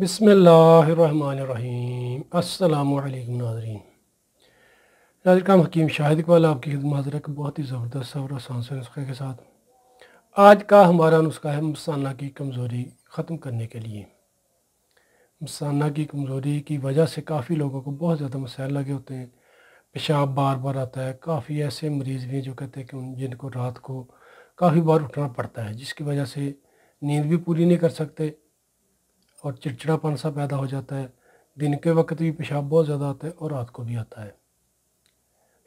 बसमीम अल्लाम नाजरीन नाजर काम हकीम शाहिद इकबाल आपकी खिदम हाजिर है बहुत ही ज़बरदस्त और आसान से नुस्खे के साथ आज का हमारा नुस्खा है मसाना की कमज़ोरी ख़त्म करने के लिए मसाना की कमज़ोरी की वजह से काफ़ी लोगों को बहुत ज़्यादा मसाइल लगे होते हैं पेशाब बार बार आता है काफ़ी ऐसे मरीज़ भी हैं जो कहते हैं कि उन जिनको रात को काफ़ी बार उठना पड़ता है जिसकी वजह से नींद भी पूरी नहीं कर सकते और चिड़चिड़ापन सा पैदा हो जाता है दिन के वक्त भी पेशाब बहुत ज़्यादा आता है और रात को भी आता है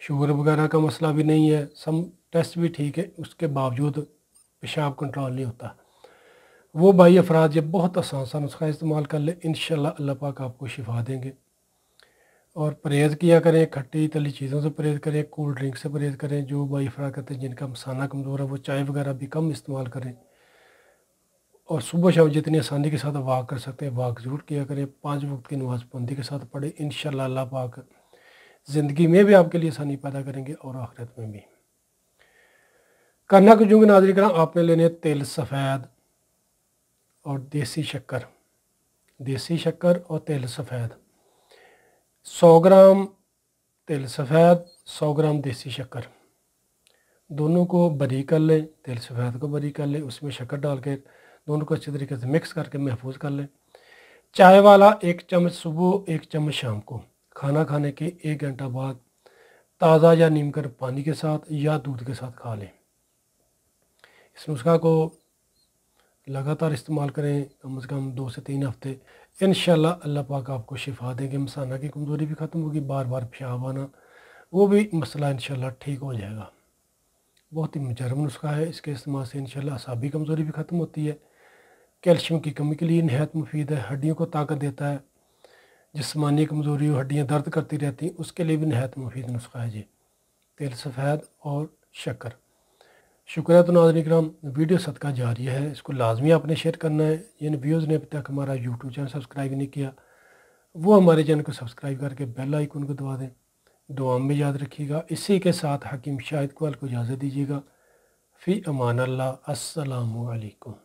शुगर वगैरह का मसला भी नहीं है सम टेस्ट भी ठीक है उसके बावजूद पेशाब कंट्रोल नहीं होता वो भाई अफराद ये बहुत आसान सा नुस्खा इस्तेमाल कर ले इन अल्लाह पाक आपको शिफा देंगे और परहेज़ किया करें खट्टी तली चीज़ों से परहेज़ करें कोल्ड ड्रिंक से परहेज़ करें जो भाई अफराद कहते हैं जिनका मसाना कमज़ोर है वो चाय वगैरह भी कम इस्तेमाल करें और सुबह शाम जितनी आसानी के साथ वाक कर सकते हैं वाक ज़रूर किया करें पाँच वक्त की नमाज पंदी के साथ पढ़े इन अल्लाह पाक ज़िंदगी में भी आपके लिए आसानी पैदा करेंगे और आखिरत में भी करना कुछ नाजरी करा आपने लेने तेल सफ़ेद और देसी शक्कर देसी शक्कर और तेल सफ़ेद सौ ग्राम तेल सफ़ेद सौ ग्राम देसी शक्कर दोनों को बरी कर लें तेल सफ़ेद को बरी कर लें उसमें शक्कर डाल के दोनों को अच्छी तरीके से मिक्स करके महफूज कर लें चाय वाला एक चम्मच सुबह एक चम्मच शाम को खाना खाने के एक घंटा बाद ताज़ा या नीमकर पानी के साथ या दूध के साथ खा लें इस नुस्खा को लगातार इस्तेमाल करें कम से कम दो से तीन हफ्ते इन अल्लाह पाक आपको शिफा देंगे मसाना की कमज़ोरी भी ख़त्म होगी बार बार पेशाब आना वो भी मसला इन ठीक हो जाएगा बहुत ही मजरब नुस्खा है इसके इस्तेमाल से इन शाबी कमज़ोरी भी ख़त्म होती है कैल्शियम की कमी के लिए नहायत मुफीद है हड्डियों को ताकत देता है जिसमानी कमज़ोरी हड्डियाँ दर्द करती रहती हैं उसके लिए भी नहायत मुफीद नुस्खा है जी तेल सफ़ेद और शक्कर शुक्रिया तो नाजन कराम वीडियो सदका जारी है इसको लाजमी आपने शेयर करना है जिन व्यूज़ ने अभी तक हमारा यूट्यूब चैनल सब्सक्राइब नहीं किया वो हमारे चैनल को सब्सक्राइब करके बेल आइकन को दबा दें दुआ में याद रखिएगा इसी के साथ हकीम शाहिद को इजाज़त दीजिएगा फ़ी अमान अल्लाह